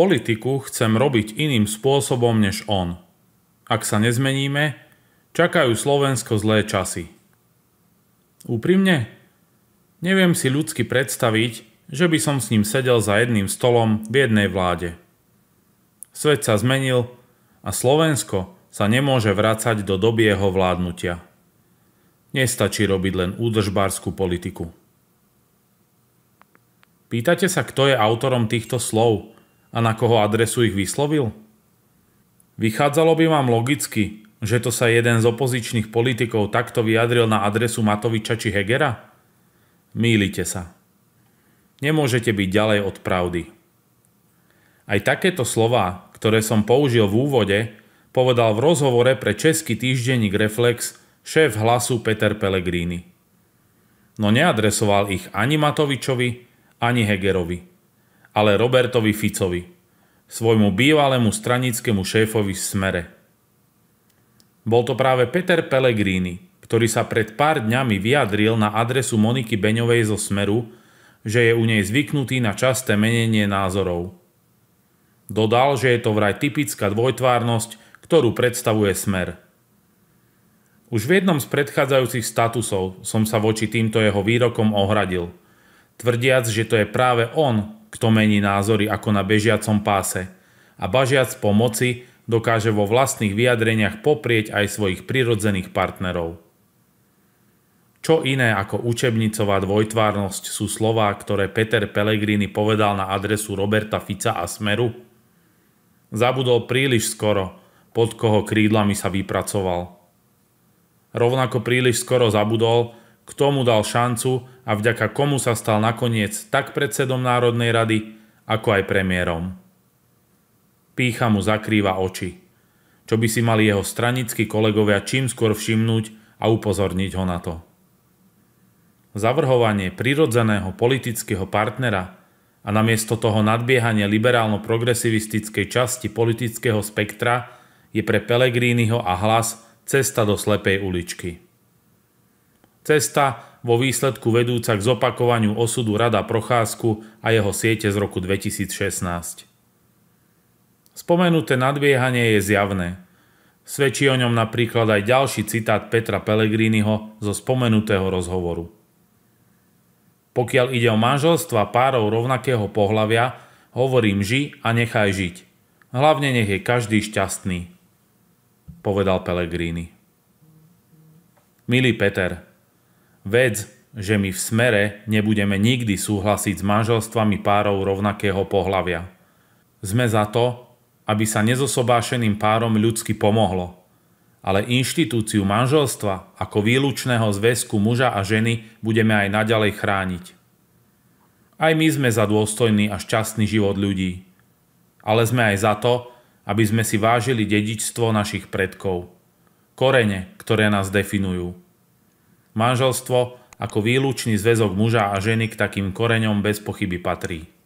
Politiku chcem robiť iným spôsobom než on. Ak sa nezmeníme, čakajú Slovensko zlé časy. Úprimne? Neviem si ľudsky predstaviť, že by som s ním sedel za jedným stolom v jednej vláde. Svet sa zmenil a Slovensko sa nemôže vrácať do doby jeho vládnutia. Nestačí robiť len údržbárskú politiku. Pýtate sa, kto je autorom týchto slov – a na koho adresu ich vyslovil? Vychádzalo by vám logicky, že to sa jeden z opozičných politikov takto vyjadril na adresu Matoviča či Hegera? Mýlite sa. Nemôžete byť ďalej od pravdy. Aj takéto slova, ktoré som použil v úvode, povedal v rozhovore pre český týždenník Reflex šéf hlasu Peter Pellegrini. No neadresoval ich ani Matovičovi, ani Hegerovi ale Robertovi Ficovi, svojmu bývalému stranickému šéfovi v smere. Bol to práve Peter Pellegrini, ktorý sa pred pár dňami vyjadril na adresu Moniky Beňovej zo Smeru, že je u nej zvyknutý na časté menenie názorov. Dodal, že je to vraj typická dvojtvárnosť, ktorú predstavuje Smer. Už v jednom z predchádzajúcich statusov som sa voči týmto jeho výrokom ohradil, tvrdiac, že to je práve on, kto mení názory ako na bežiacom páse a bažiac pomoci dokáže vo vlastných vyjadreniach poprieť aj svojich prirodzených partnerov. Čo iné ako učebnicová dvojtvárnosť sú slová, ktoré Peter Pellegrini povedal na adresu Roberta Fica a Smeru? Zabudol príliš skoro, pod koho krídlami sa vypracoval. Rovnako príliš skoro zabudol, kto mu dal šancu a vďaka komu sa stal nakoniec tak predsedom Národnej rady, ako aj premiérom. Pícha mu zakrýva oči, čo by si mali jeho stranickí kolegovia čím skôr všimnúť a upozorniť ho na to. Zavrhovanie prirodzeného politického partnera a namiesto toho nadbiehanie liberálno-progresivistickej časti politického spektra je pre Pelegrínyho a hlas cesta do slepej uličky. Cesta vo výsledku vedúca k zopakovaniu osudu Rada Procházku a jeho siete z roku 2016. Spomenuté nadbiehanie je zjavné. Svedčí o ňom napríklad aj ďalší citát Petra Pellegriniho zo spomenutého rozhovoru. Pokiaľ ide o manželstva párov rovnakého pohľavia, hovorím ži a nechaj žiť. Hlavne nech je každý šťastný, povedal Pellegrini. Milý Peter, Vec, že my v smere nebudeme nikdy súhlasiť s manželstvami párov rovnakého pohľavia. Sme za to, aby sa nezosobášeným párom ľudsky pomohlo, ale inštitúciu manželstva ako výlučného zväzku muža a ženy budeme aj naďalej chrániť. Aj my sme za dôstojný a šťastný život ľudí, ale sme aj za to, aby sme si vážili dedičstvo našich predkov, korene, ktoré nás definujú – Manželstvo ako výlučný zväzok muža a ženy k takým koreňom bez pochyby patrí.